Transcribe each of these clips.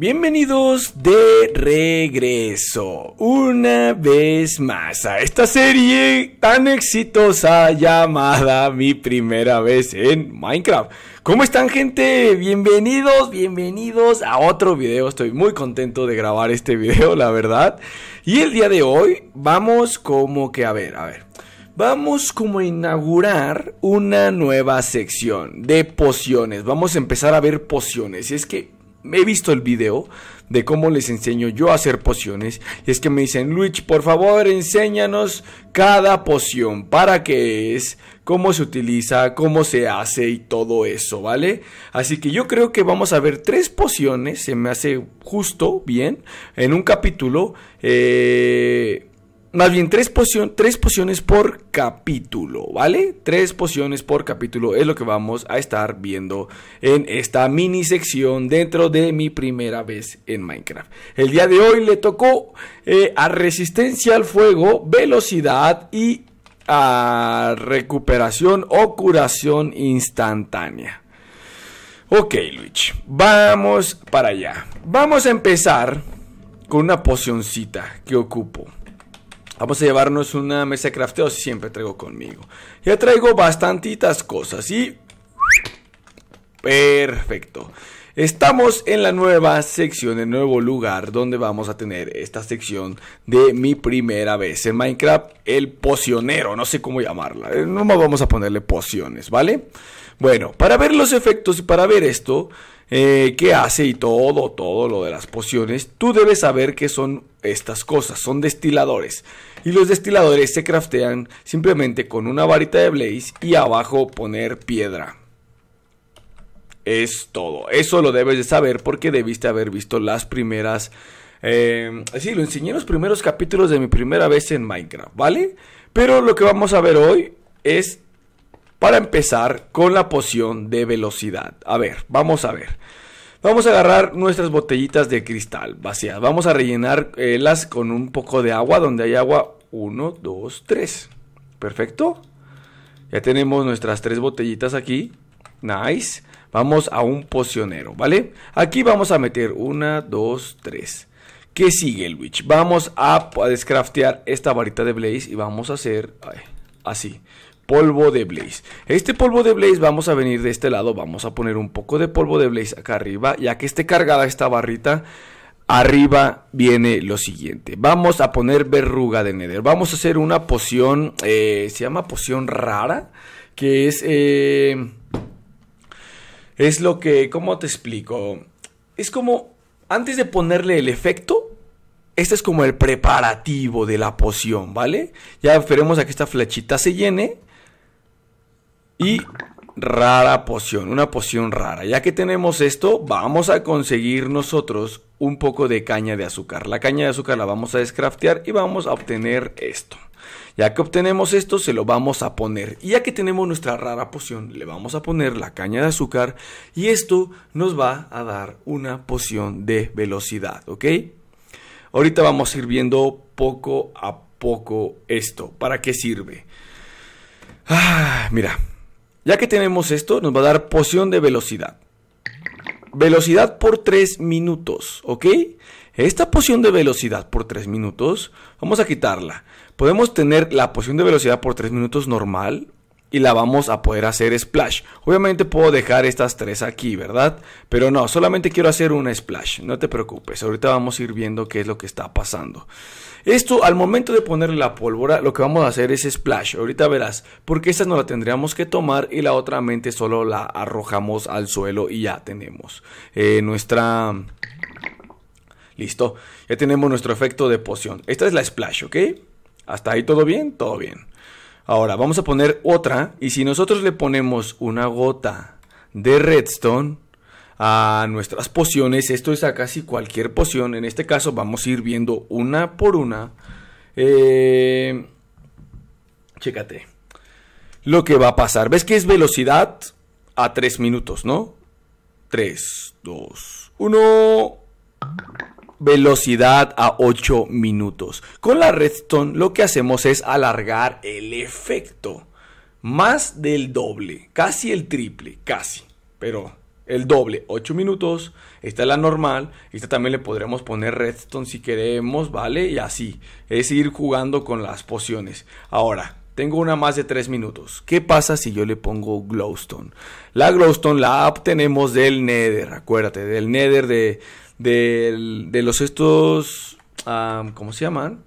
Bienvenidos de regreso, una vez más, a esta serie tan exitosa llamada Mi primera vez en Minecraft. ¿Cómo están gente? Bienvenidos, bienvenidos a otro video. Estoy muy contento de grabar este video, la verdad. Y el día de hoy vamos como que, a ver, a ver. Vamos como a inaugurar una nueva sección de pociones. Vamos a empezar a ver pociones. Y es que he visto el video de cómo les enseño yo a hacer pociones. Y es que me dicen, Luis, por favor, enséñanos cada poción, para qué es, cómo se utiliza, cómo se hace y todo eso, ¿vale? Así que yo creo que vamos a ver tres pociones, se me hace justo, bien, en un capítulo. Eh más bien tres, pociones por capítulo, ¿vale? Tres pociones por capítulo es lo que vamos a estar viendo en esta mini sección dentro de mi primera vez en Minecraft. El día de hoy le tocó eh, a resistencia al fuego, velocidad y a recuperación o curación instantánea. Ok, Luis, vamos para allá. Vamos a empezar con una pocioncita que ocupo. Vamos a llevarnos una mesa de crafteo, siempre traigo conmigo. Ya traigo bastantitas cosas y... Perfecto. Estamos en la nueva sección, el nuevo lugar donde vamos a tener esta sección de mi primera vez en Minecraft, el pocionero, no sé cómo llamarla, eh, no vamos a ponerle pociones, ¿vale? Bueno, para ver los efectos y para ver esto, eh, qué hace y todo, todo lo de las pociones, tú debes saber que son estas cosas, son destiladores. Y los destiladores se craftean simplemente con una varita de blaze y abajo poner piedra. Es todo. Eso lo debes de saber porque debiste haber visto las primeras... Eh, sí, lo enseñé en los primeros capítulos de mi primera vez en Minecraft, ¿vale? Pero lo que vamos a ver hoy es para empezar con la poción de velocidad. A ver, vamos a ver. Vamos a agarrar nuestras botellitas de cristal vacías. Vamos a rellenarlas eh, con un poco de agua. Donde hay agua, 1, 2, 3. Perfecto. Ya tenemos nuestras tres botellitas aquí. Nice. Vamos a un pocionero, ¿vale? Aquí vamos a meter 1, 2, 3. ¿Qué sigue, witch? Vamos a, descraftear esta varita de Blaze y vamos a hacer así polvo de Blaze. Este polvo de Blaze vamos a venir de este lado, vamos a poner un poco de polvo de Blaze acá arriba, ya que esté cargada esta barrita. Arriba viene lo siguiente. Vamos a poner verruga de Nether. Vamos a hacer una poción, eh, se llama poción rara, que es... Eh, es lo que, ¿cómo te explico? Es como, antes de ponerle el efecto, este es como el preparativo de la poción, ¿vale? Ya esperemos a que esta flechita se llene. Y rara poción, una poción rara. Ya que tenemos esto, vamos a conseguir nosotros un poco de caña de azúcar. La caña de azúcar la vamos a descraftear y vamos a obtener esto. Ya que obtenemos esto, se lo vamos a poner. Y ya que tenemos nuestra rara poción, le vamos a poner la caña de azúcar y esto nos va a dar una poción de velocidad, ¿ok? Ahorita vamos a ir viendo poco a poco esto. ¿Para qué sirve? Ah, mira, ya que tenemos esto, nos va a dar poción de velocidad. Velocidad por 3 minutos, ¿ok? Esta poción de velocidad por 3 minutos, vamos a quitarla. Podemos tener la poción de velocidad por 3 minutos normal y la vamos a poder hacer splash. Obviamente puedo dejar estas tres aquí, ¿verdad? Pero no, solamente quiero hacer una splash, no te preocupes, ahorita vamos a ir viendo qué es lo que está pasando. Esto al momento de ponerle la pólvora, lo que vamos a hacer es splash, ahorita verás, porque esta no la tendríamos que tomar y la otra mente solo la arrojamos al suelo y ya tenemos eh, nuestra... Listo, ya tenemos nuestro efecto de poción. Esta es la splash, ¿ok? Hasta ahí todo bien, todo bien. Ahora, vamos a poner otra. Y si nosotros le ponemos una gota de redstone a nuestras pociones, esto es a casi cualquier poción. En este caso vamos a ir viendo una por una. Eh, chécate. Lo que va a pasar. ¿Ves que es velocidad a 3 minutos, no? 3, 2, 1 velocidad a 8 minutos. Con la redstone lo que hacemos es alargar el efecto. Más del doble, casi el triple, casi. Pero el doble, 8 minutos. Esta es la normal. Esta también le podremos poner redstone si queremos, ¿vale? Y así. Es ir jugando con las pociones. Ahora, tengo una más de 3 minutos. ¿Qué pasa si yo le pongo glowstone? La glowstone la obtenemos del nether, acuérdate, del nether de de, los estos, ¿cómo se llaman?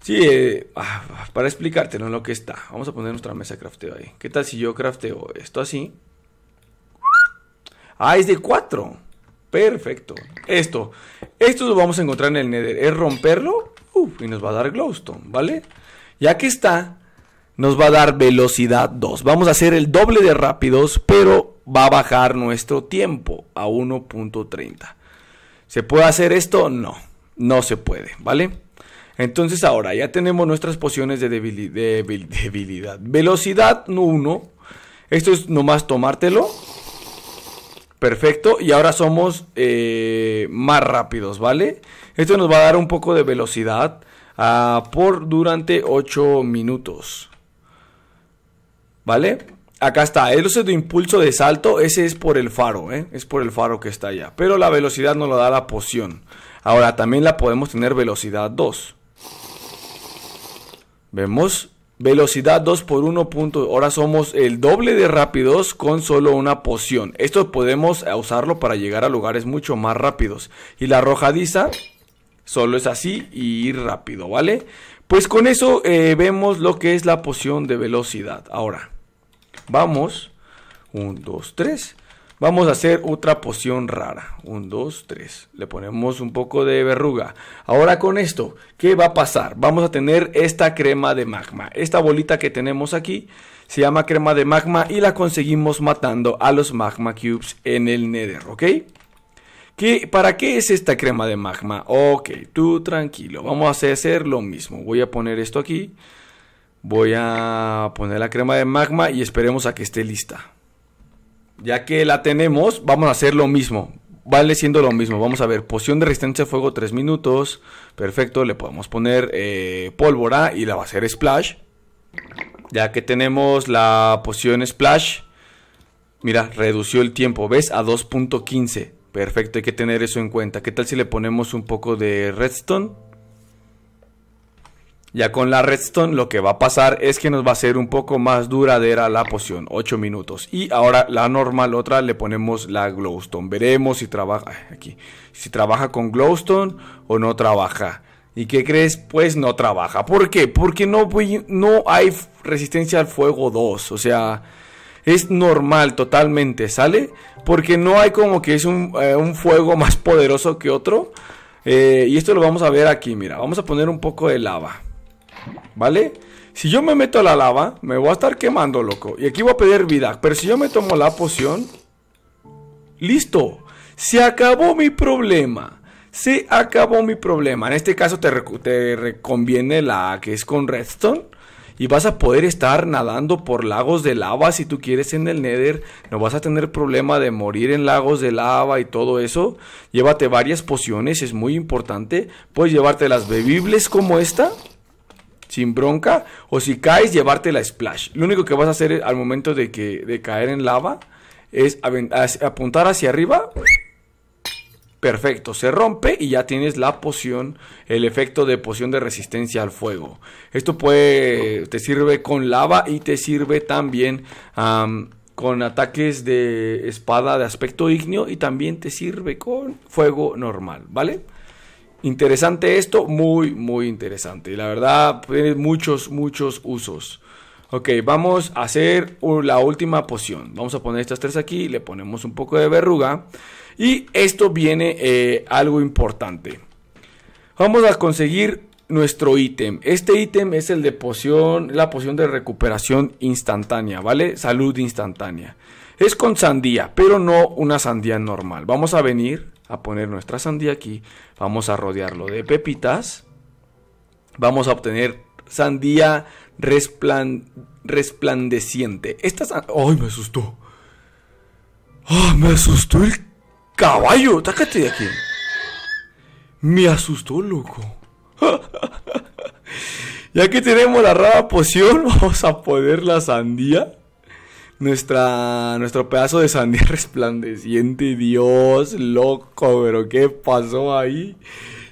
Sí, eh, ah, para explicártelo en Lo que está. Vamos a poner nuestra mesa de crafteo ahí. ¿Qué tal si yo crafteo esto así? Ah, es de 4. Perfecto. Esto. Esto lo vamos a encontrar en el Nether. Es romperlo y nos va a dar glowstone, ¿vale? Ya que está, nos va a dar velocidad 2. Vamos a hacer el doble de rápidos, pero va a bajar nuestro tiempo a 1.30. ¿Se puede hacer esto? No, no se puede, ¿vale? Entonces ahora ya tenemos nuestras pociones de debilidad. Velocidad, no, Velocidad 1. Esto es nomás tomártelo. Perfecto. Y ahora somos eh, más rápidos, ¿vale? Esto nos va a dar un poco de velocidad ah, por durante 8 minutos. ¿Vale? Acá está, el uso de impulso de salto, ese es por el faro, ¿eh? es por el faro que está allá. Pero la velocidad no lo da la poción. Ahora, también la podemos tener velocidad 2. Vemos, velocidad 2 por 1 punto. Ahora somos el doble de rápidos con solo una poción. Esto podemos usarlo para llegar a lugares mucho más rápidos. Y la arrojadiza solo es así y rápido, ¿vale? Pues con eso eh, vemos lo que es la poción de velocidad. Ahora. Vamos. 1, 2, 3. Vamos a hacer otra poción rara. 1, 2, 3. Le ponemos un poco de verruga. Ahora con esto, ¿qué va a pasar? Vamos a tener esta crema de magma. Esta bolita que tenemos aquí se llama crema de magma y la conseguimos matando a los magma cubes en el nether, ¿ok? ¿Para qué es esta crema de magma? Ok, tú tranquilo. Vamos a hacer lo mismo. Voy a poner esto aquí. Voy a poner la crema de magma y esperemos a que esté lista. Ya que la tenemos, vamos a hacer lo mismo. Vale siendo lo mismo. Vamos a ver, poción de resistencia a fuego 3 minutos. Perfecto, le podemos poner eh, pólvora y la va a hacer splash. Ya que tenemos la poción splash. Mira, redució el tiempo, ¿ves? A 2.15. Perfecto, hay que tener eso en cuenta. ¿Qué tal si le ponemos un poco de redstone? Ya con la redstone lo que va a pasar es que nos va a ser un poco más duradera la poción, 8 minutos. Y ahora la normal otra le ponemos la glowstone. Veremos si trabaja aquí, si trabaja con glowstone o no trabaja. ¿Y qué crees? Pues no trabaja. ¿Por qué? Porque no, hay resistencia al fuego 2, o sea, es normal totalmente, ¿sale? Porque no hay como que es un, eh, fuego más poderoso que otro. Eh, y esto lo vamos a ver aquí, mira, vamos a poner un poco de lava. ¿Vale? Si yo me meto a la lava, me voy a estar quemando, loco. Y aquí voy a pedir vida. Pero si yo me tomo la poción, listo. Se acabó mi problema. Se acabó mi problema. En este caso te, te conviene la que es con redstone. Y vas a poder estar nadando por lagos de lava si tú quieres en el Nether. No vas a tener problema de morir en lagos de lava y todo eso. Llévate varias pociones, es muy importante. Puedes llevarte las bebibles como esta sin bronca, o si caes, llevarte la splash. Lo único que vas a hacer al momento de, que, de caer en lava es apuntar hacia arriba. Perfecto, se rompe y ya tienes la poción, el efecto de poción de resistencia al fuego. Esto puede, te sirve con lava y te sirve también con ataques de espada de aspecto ignio y también te sirve con fuego normal, ¿vale? Interesante esto, muy, muy interesante. La verdad, tiene muchos, muchos usos. Ok, vamos a hacer la última poción. Vamos a poner estas tres aquí, le ponemos un poco de verruga. Y esto viene eh, algo importante. Vamos a conseguir nuestro ítem. Este ítem es el de poción, la poción de recuperación instantánea, ¿vale? Salud instantánea. Es con sandía, pero no una sandía normal. Vamos a venir a poner nuestra sandía aquí, vamos a rodearlo de pepitas, vamos a obtener sandía resplandeciente. Esta ¡Ay, me asustó! ¡Ay, ¡Ah, me asustó el caballo! ¡Tácate de aquí! Me asustó, loco. ya que tenemos la rara poción, vamos a poner la sandía nuestra, nuestro pedazo de sandía resplandeciente. Dios, loco, pero ¿qué pasó ahí?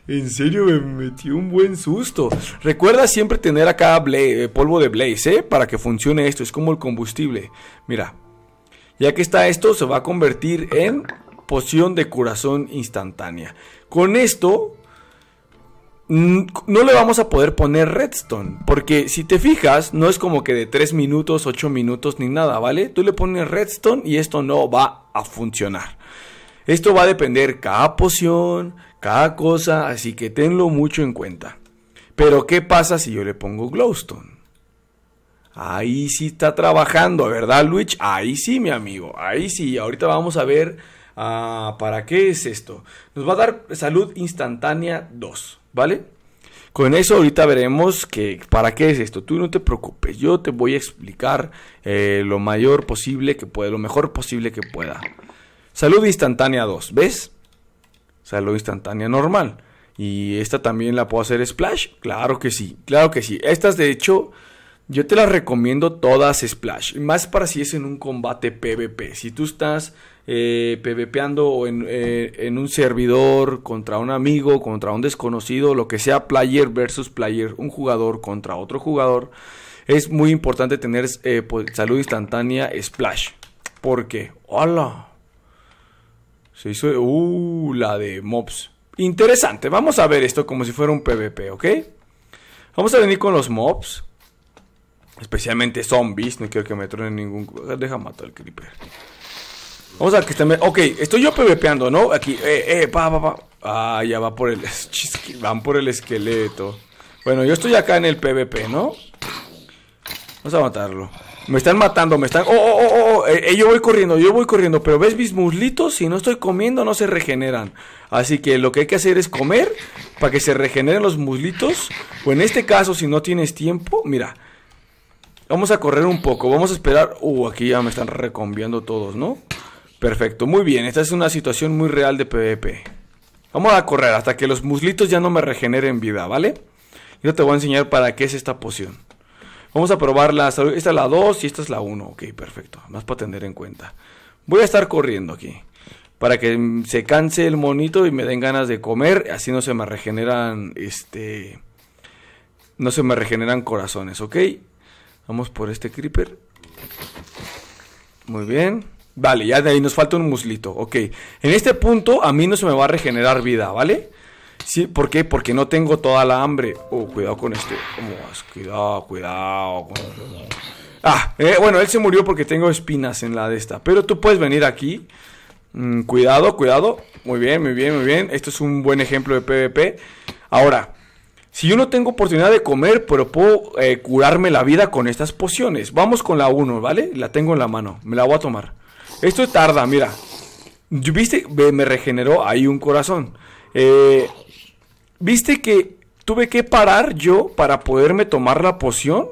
En serio, me metí un buen susto. Recuerda siempre tener acá eh, polvo de blaze, ¿eh? Para que funcione esto. Es como el combustible. Mira, ya que está esto, se va a convertir en poción de corazón instantánea. Con esto no le vamos a poder poner redstone. Porque si te fijas, no es como que de 3 minutos, 8 minutos ni nada, ¿vale? Tú le pones redstone y esto no va a funcionar. Esto va a depender cada poción, cada cosa, así que tenlo mucho en cuenta. Pero ¿qué pasa si yo le pongo glowstone? Ahí sí está trabajando, ¿verdad, Luis? Ahí sí, mi amigo. Ahí sí. Ahorita vamos a ver ah, para qué es esto. Nos va a dar salud instantánea 2. ¿vale? Con eso ahorita veremos que para qué es esto. Tú no te preocupes, yo te voy a explicar eh, lo mayor posible que pueda, lo mejor posible que pueda. Salud instantánea 2, ¿ves? Salud instantánea normal. Y esta también la puedo hacer splash. Claro que sí, claro que sí. Estas de hecho yo te las recomiendo todas splash. Más para si es en un combate PvP. Si tú estás eh, PvPando eh, en, un servidor contra un amigo, contra un desconocido, lo que sea player versus player, un jugador contra otro jugador, es muy importante tener eh, pues, salud instantánea Splash. Porque, hola, se hizo, uh, la de mobs. Interesante, vamos a ver esto como si fuera un PvP, ¿ok? Vamos a venir con los mobs. Especialmente zombies, no quiero que me tronen ningún... Deja matar al creeper. Vamos a ver que Ok, estoy yo pvpeando, ¿no? Aquí, eh, eh, pa, pa, pa. Ah, ya va por el... Van por el esqueleto. Bueno, yo estoy acá en el PvP, ¿no? Vamos a matarlo. Me están matando, me están... ¡Oh, oh, oh! oh! oh eh, eh, yo voy corriendo, yo voy corriendo. Pero ¿ves mis muslitos? Si no estoy comiendo, no se regeneran. Así que lo que hay que hacer es comer para que se regeneren los muslitos. O en este caso, si no tienes tiempo, mira. Vamos a correr un poco, vamos a esperar... Uh, aquí ya me están recombiando todos, ¿no? Perfecto, muy bien, esta es una situación muy real de PvP. Vamos a correr hasta que los muslitos ya no me regeneren vida, ¿vale? Yo te voy a enseñar para qué es esta poción. Vamos a probar la salud. Esta es la 2 y esta es la 1. Ok, perfecto. Más para tener en cuenta. Voy a estar corriendo aquí. Para que se canse el monito y me den ganas de comer. Así no se me regeneran. Este. No se me regeneran corazones, ok. Vamos por este creeper. Muy bien. Vale, ya de ahí nos falta un muslito. Ok. En este punto a mí no se me va a regenerar vida, ¿vale? Sí, ¿por qué? Porque no tengo toda la hambre. Oh, cuidado con este. cuidado, cuidado. Este. Ah, eh, bueno, él se murió porque tengo espinas en la de esta. Pero tú puedes venir aquí. Mm, cuidado, cuidado. Muy bien, muy bien, muy bien. Esto es un buen ejemplo de PvP. Ahora, si yo no tengo oportunidad de comer, pero puedo eh, curarme la vida con estas pociones. Vamos con la 1, ¿vale? La tengo en la mano. Me la voy a tomar. Esto tarda, mira. ¿Viste? Me regeneró ahí un corazón. Eh, ¿Viste que tuve que parar yo para poderme tomar la poción?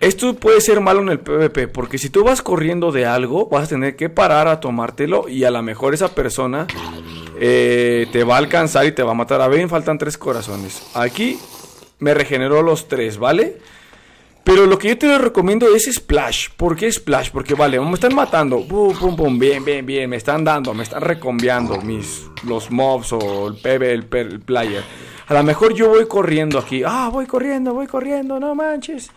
Esto puede ser malo en el PvP, porque si tú vas corriendo de algo, vas a tener que parar a tomártelo y a lo mejor esa persona eh, te va a alcanzar y te va a matar. A ver, faltan tres corazones. Aquí me regeneró los tres, ¿vale? Pero lo que yo te recomiendo es Splash. ¿Por qué Splash? Porque vale, me están matando. ¡Bum! pum, ¡Bum! Bien, bien, bien. Me están dando, me están recombiando mis, los mobs o el PB, el player. A lo mejor yo voy corriendo aquí. Ah, voy corriendo, voy corriendo. No manches.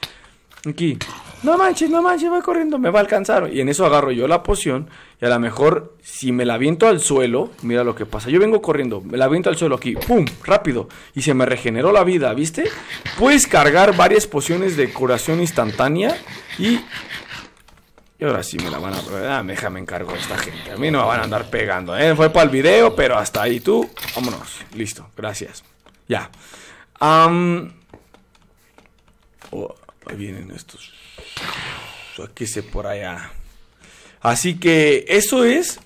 Aquí no manches, no manches, voy corriendo, me va a alcanzar. Y en eso agarro yo la poción y a lo mejor si me la aviento al suelo, mira lo que pasa. Yo vengo corriendo, me la aviento al suelo aquí, ¡pum! Rápido. Y se me regeneró la vida, ¿viste? Puedes cargar varias pociones de curación instantánea y... Y ahora sí me la van a... Ah, Déjame encargo esta gente. A mí no me van a andar pegando, ¿eh? Fue para el video, pero hasta ahí tú. Vámonos. Listo, gracias. Ya. Oh, ahí vienen estos Aquí se por allá. Así que eso es.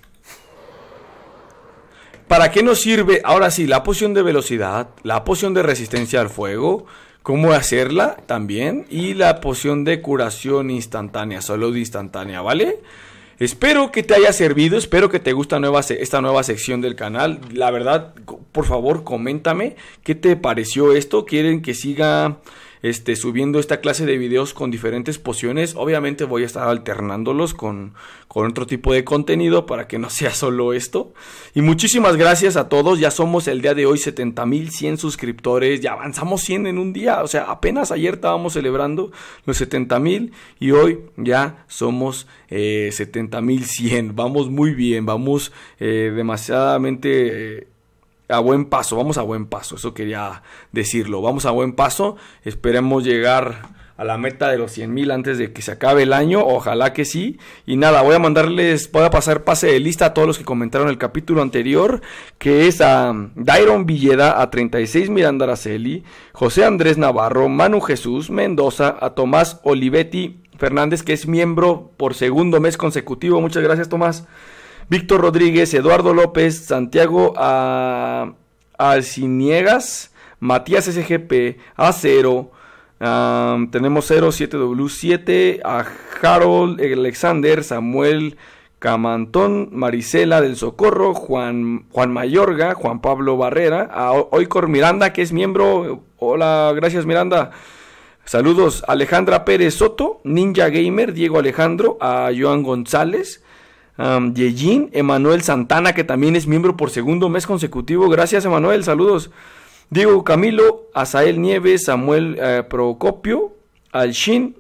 ¿Para qué nos sirve ahora sí la poción de velocidad, la poción de resistencia al fuego, cómo hacerla también y la poción de curación instantánea, salud instantánea, ¿vale? Espero que te haya servido, espero que te guste esta nueva sección del canal. La verdad, por favor, coméntame qué te pareció esto. ¿Quieren que siga este, subiendo esta clase de videos con diferentes pociones. Obviamente voy a estar alternándolos con, con otro tipo de contenido para que no sea solo esto. Y muchísimas gracias a todos. Ya somos el día de hoy 70.100 suscriptores. Ya avanzamos 100 en un día. O sea, apenas ayer estábamos celebrando los 70.000 y hoy ya somos 70.100. Eh, vamos muy bien, vamos eh, demasiadamente... Eh, a buen paso, vamos a buen paso, eso quería decirlo, vamos a buen paso, esperemos llegar a la meta de los 100 mil antes de que se acabe el año, ojalá que sí. Y nada, voy a mandarles, voy a pasar pase de lista a todos los que comentaron el capítulo anterior, que es a Dairon Villeda, a 36 Miranda Araceli, José Andrés Navarro, Manu Jesús Mendoza, a Tomás Olivetti Fernández, que es miembro por segundo mes consecutivo. Muchas gracias, Tomás. Víctor Rodríguez, Eduardo López, Santiago ah, Alciniegas, Matías SGP, A0, ah, tenemos 07W7, a Harold Alexander, Samuel Camantón, Marisela del Socorro, Juan, Juan Mayorga, Juan Pablo Barrera, a Oicor Miranda, que es miembro. Hola, gracias Miranda. Saludos, Alejandra Pérez Soto, Ninja Gamer, Diego Alejandro, a Joan González, Yejin, Emanuel Santana, que también es miembro por segundo mes consecutivo. Gracias, Emanuel, saludos. Diego Camilo, Azael Nieves, Samuel eh, Procopio, Alshin,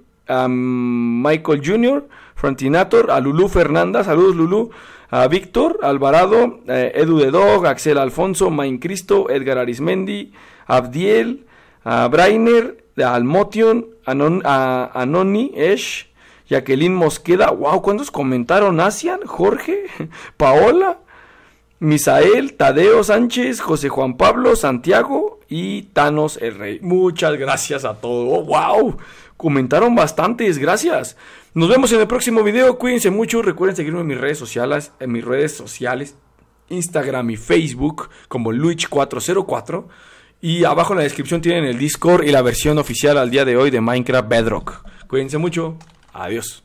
Michael Jr., Frontinator, a Lulú Fernanda, saludos Lulu. a Víctor Alvarado, eh, Edu de Dog, Axel Alfonso, Main Cristo, Edgar Arismendi, Abdiel, a Brainer, Almotion, Anoni, Esh, Jacqueline Mosqueda, wow, ¿cuántos comentaron? Asian, Jorge, Paola, Misael, Tadeo Sánchez, José Juan Pablo, Santiago y Thanos el Rey. Muchas gracias a todos. ¡Wow! Oh, comentaron bastantes, gracias. Nos vemos en el próximo video. Cuídense mucho. Recuerden seguirme en mis redes sociales, en mis redes sociales, Instagram y Facebook, como Luich404. Y abajo en la descripción tienen el Discord y la versión oficial al día de hoy de Minecraft Bedrock. Cuídense mucho. Adiós.